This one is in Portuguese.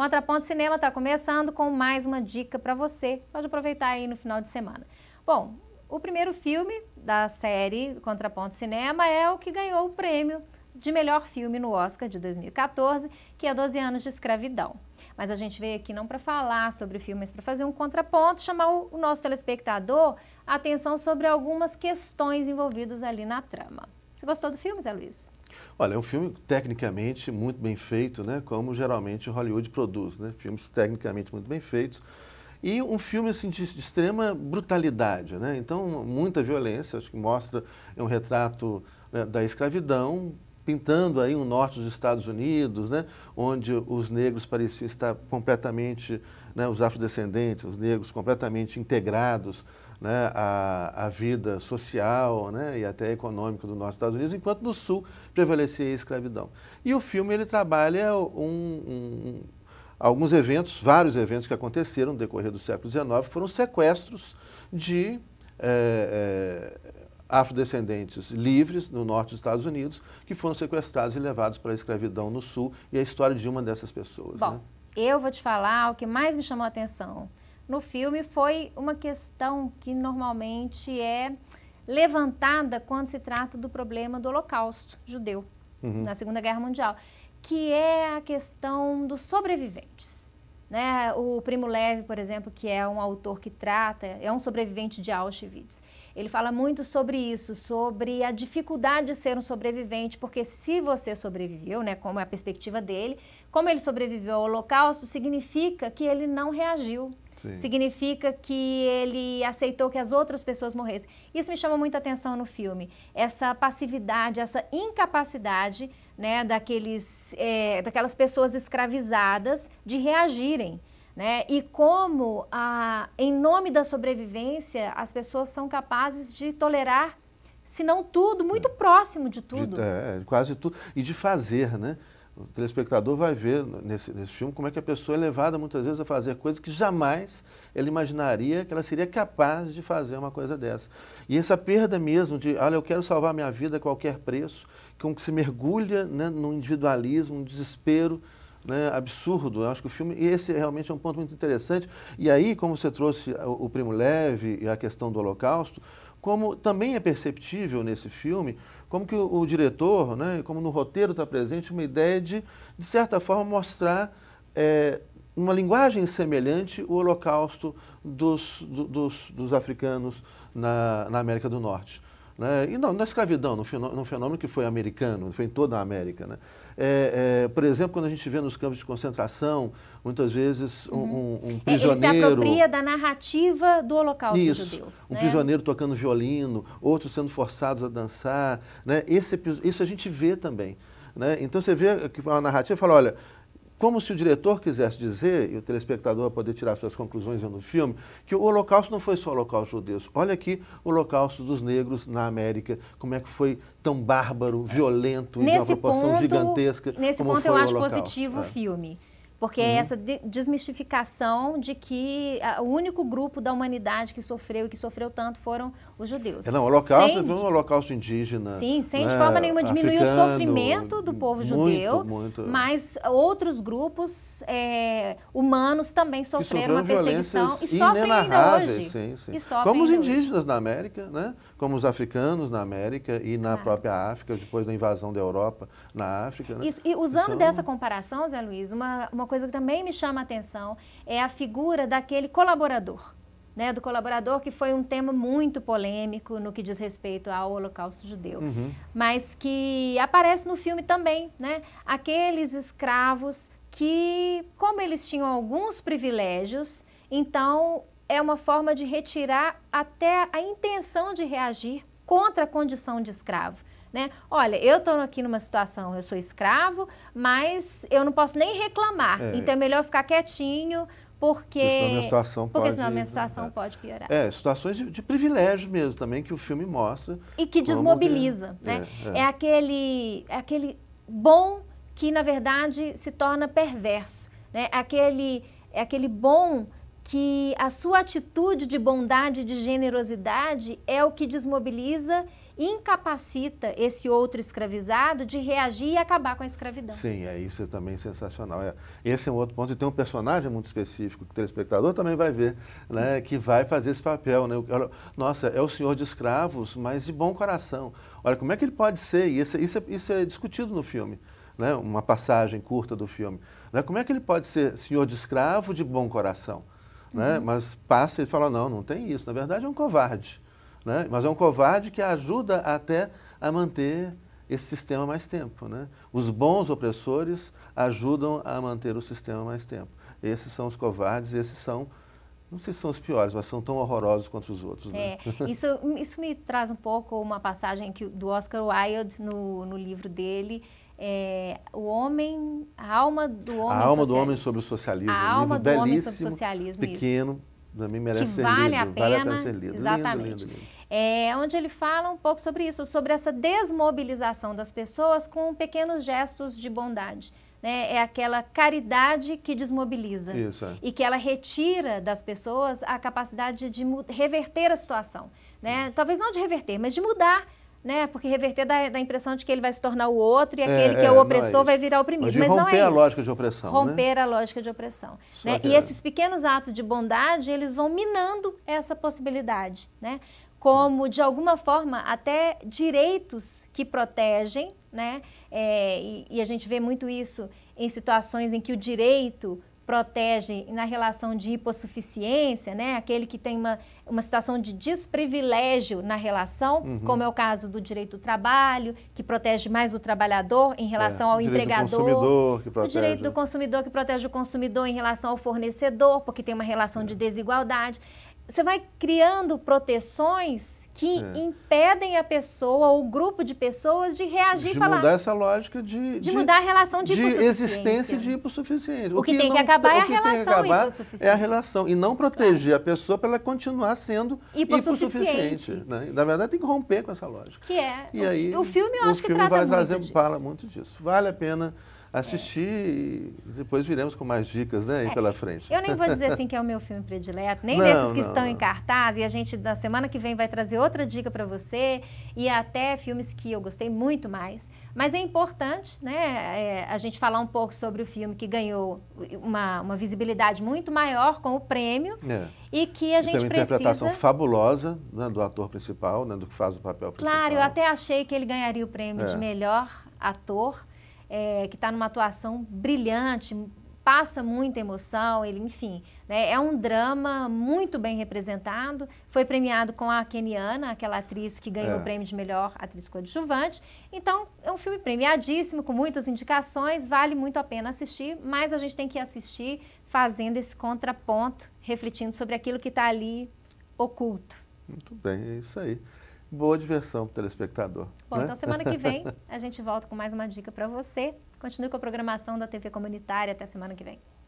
Contraponto Cinema está começando com mais uma dica para você. Pode aproveitar aí no final de semana. Bom, o primeiro filme da série Contraponto Cinema é o que ganhou o prêmio de melhor filme no Oscar de 2014, que é 12 anos de escravidão. Mas a gente veio aqui não para falar sobre o filme, mas para fazer um contraponto, chamar o nosso telespectador a atenção sobre algumas questões envolvidas ali na trama. Você gostou do filme, Zé Luiz? Olha, é um filme tecnicamente muito bem feito, né? Como geralmente Hollywood produz, né? Filmes tecnicamente muito bem feitos e um filme assim de, de extrema brutalidade, né? Então muita violência, acho que mostra é um retrato né, da escravidão pintando aí o norte dos Estados Unidos, né? Onde os negros pareciam estar completamente, né? Os afrodescendentes, os negros completamente integrados né, a, a vida social né, e até econômica do norte dos Estados Unidos, enquanto no sul prevalecia a escravidão. E o filme ele trabalha um, um, alguns eventos, vários eventos que aconteceram no decorrer do século XIX, foram sequestros de é, é, afrodescendentes livres no norte dos Estados Unidos, que foram sequestrados e levados para a escravidão no sul, e a história de uma dessas pessoas. Bom, né? eu vou te falar o que mais me chamou a atenção no filme foi uma questão que normalmente é levantada quando se trata do problema do Holocausto judeu uhum. na Segunda Guerra Mundial, que é a questão dos sobreviventes. Né? O Primo Levi, por exemplo, que é um autor que trata, é um sobrevivente de Auschwitz. Ele fala muito sobre isso, sobre a dificuldade de ser um sobrevivente, porque se você sobreviveu, né, como é a perspectiva dele, como ele sobreviveu ao Holocausto, significa que ele não reagiu, Sim. significa que ele aceitou que as outras pessoas morressem. Isso me chama muita atenção no filme. Essa passividade, essa incapacidade né, daqueles, é, daquelas pessoas escravizadas de reagirem. Né? E como, a, em nome da sobrevivência, as pessoas são capazes de tolerar, se não tudo, muito é. próximo de tudo. De, é, quase tudo. E de fazer, né? o telespectador vai ver nesse, nesse filme como é que a pessoa é levada muitas vezes a fazer coisas que jamais ele imaginaria que ela seria capaz de fazer uma coisa dessa. E essa perda mesmo de, olha, eu quero salvar minha vida a qualquer preço, com que se mergulha né, no individualismo, um desespero, né, absurdo. Eu acho que o filme, esse realmente é um ponto muito interessante. E aí, como você trouxe o, o Primo Leve e a questão do Holocausto, como também é perceptível nesse filme, como que o, o diretor, né, como no roteiro está presente uma ideia de, de certa forma, mostrar é, uma linguagem semelhante o holocausto dos, do, dos, dos, africanos na, na América do Norte. Né? E não, na escravidão, num fenômeno, fenômeno, que foi americano, foi em toda a América. Né? É, é, por exemplo, quando a gente vê nos campos de concentração, muitas vezes um, uhum. um, um prisioneiro... É, ele se apropria da narrativa do holocausto isso, judeu. um né? prisioneiro tocando violino, outros sendo forçados a dançar. Né? Esse, isso a gente vê também. Né? Então você vê que uma narrativa fala, olha, como se o diretor quisesse dizer, e o telespectador poder tirar suas conclusões vendo o filme, que o Holocausto não foi só o Holocausto judeu. Olha aqui o Holocausto dos negros na América, como é que foi tão bárbaro, violento, nesse de uma proporção ponto, gigantesca. Nesse ponto eu acho positivo é. o filme. Porque é uhum. é essa desmistificação de que o único grupo da humanidade que sofreu e que sofreu tanto foram os judeus. É, não, o holocausto sem, foi um holocausto indígena. Sim, sem né, de forma nenhuma diminuir africano, o sofrimento do povo judeu, muito, muito. mas outros grupos é, humanos também sofreram, uma perseguição e sofrem ainda hoje. Sim, sim. Como os indígenas hoje. na América, né? como os africanos na América e na ah. própria África, depois da invasão da Europa na África. Né? Isso, e usando São... Então dessa comparação, Zé Luiz, uma, uma coisa que também me chama a atenção é a figura daquele colaborador. Né, do colaborador, que foi um tema muito polêmico no que diz respeito ao Holocausto Judeu, uhum. mas que aparece no filme também, né? Aqueles escravos que, como eles tinham alguns privilégios, então é uma forma de retirar até a intenção de reagir contra a condição de escravo né? Olha, eu estou aqui numa situação, eu sou escravo, mas eu não posso nem reclamar. É. Então é melhor ficar quietinho, porque, porque senão a minha situação, pode, senão a minha situação né? pode piorar. É, situações de, de privilégio mesmo também que o filme mostra. E que desmobiliza, que, né? É, é. é, aquele, é aquele bom que, na verdade, se torna perverso, né? É aquele, é aquele bom que a sua atitude de bondade, de generosidade é o que desmobiliza incapacita esse outro escravizado de reagir e acabar com a escravidão. Sim, é isso é também sensacional. É, esse é um outro ponto. E tem um personagem muito específico que o telespectador também vai ver, né, que vai fazer esse papel. Né? Nossa, é o senhor de escravos, mas de bom coração. Olha, como é que ele pode ser? E isso, isso, é, isso é discutido no filme. Né, uma passagem curta do filme. Né, como é que ele pode ser senhor de escravo de bom coração? Né? Uhum. Mas passa e fala, não, não tem isso. Na verdade, é um covarde né? mas é um covarde que ajuda até a manter esse sistema mais tempo. Né? Os bons opressores ajudam a manter o sistema mais tempo. Esses são os covardes, esses são, não sei se são os piores, mas são tão horrorosos quanto os outros. Né? É, isso, isso me traz um pouco uma passagem que, do Oscar Wilde no, no livro dele, é, o homem, a alma do homem. A alma do homem sobre o socialismo. A alma do belíssimo, homem sobre o socialismo. Pequeno, isso. Também merece que ser vale lido, a pena. Vale a pena ser lido. Exatamente. Lindo, lindo, lindo. É, onde ele fala um pouco sobre isso, sobre essa desmobilização das pessoas com pequenos gestos de bondade. Né? É aquela caridade que desmobiliza isso, é. e que ela retira das pessoas a capacidade de reverter a situação. Né? Talvez não de reverter, mas de mudar né? Porque reverter dá, dá, a impressão de que ele vai se tornar o outro e é, aquele que é, é o opressor é vai virar oprimido. Mas, é de Mas né? romper não é a lógica de opressão. Romper né? a lógica de opressão. Né? E é. esses pequenos atos de bondade, eles vão minando essa possibilidade, né? Como, de alguma forma, até direitos que protegem, né? E, e a gente vê muito isso em situações em que o direito protege na relação de hipossuficiência, né? Aquele que tem uma, uma situação de desprivilégio na relação, uhum. como é o caso do direito do trabalho, que protege mais o trabalhador em relação é, ao o empregador. O direito do consumidor que protege o consumidor em relação ao fornecedor, porque tem uma relação é. de desigualdade você vai criando proteções que é. impedem a pessoa ou o grupo de pessoas de reagir de falar, mudar essa lógica de, de, de mudar a relação de, de existência de hipossuficiência. O, o que, que tem não, é que acabar é a relação é a relação e não proteger claro. a pessoa para ela continuar sendo hipossuficiente. hipossuficiente né? Na verdade tem que romper com essa lógica. Que é. E o, aí o filme eu acho o filme que trata vai trazer muito disso. fala muito disso. Vale a pena assistir e depois viremos com mais dicas né, aí é, pela frente. Eu nem vou dizer assim que é o meu filme predileto, nem não, desses que não, estão não. em cartaz, e a gente na semana que vem vai trazer outra dica para você, e até filmes que eu gostei muito mais. Mas é importante né, é, a gente falar um pouco sobre o filme que ganhou uma, uma visibilidade muito maior com o prêmio é. e que a gente tem uma precisa... interpretação fabulosa né, do ator principal, né, do que faz o papel principal. Claro, eu até achei que ele ganharia o prêmio é. de melhor ator, é, que está numa atuação brilhante, passa muita emoção, ele, enfim, né, é um drama muito bem representado. Foi premiado com a Keniana, aquela atriz que ganhou é. o prêmio de melhor atriz coadjuvante. Então, é um filme premiadíssimo, com muitas indicações, vale muito a pena assistir, mas a gente tem que assistir fazendo esse contraponto, refletindo sobre aquilo que está ali oculto. Muito bem, é isso aí boa diversão para o telespectador. Bom, né? então semana que vem a gente volta com mais uma dica para você. Continue com a programação da TV Comunitária. Até semana que vem.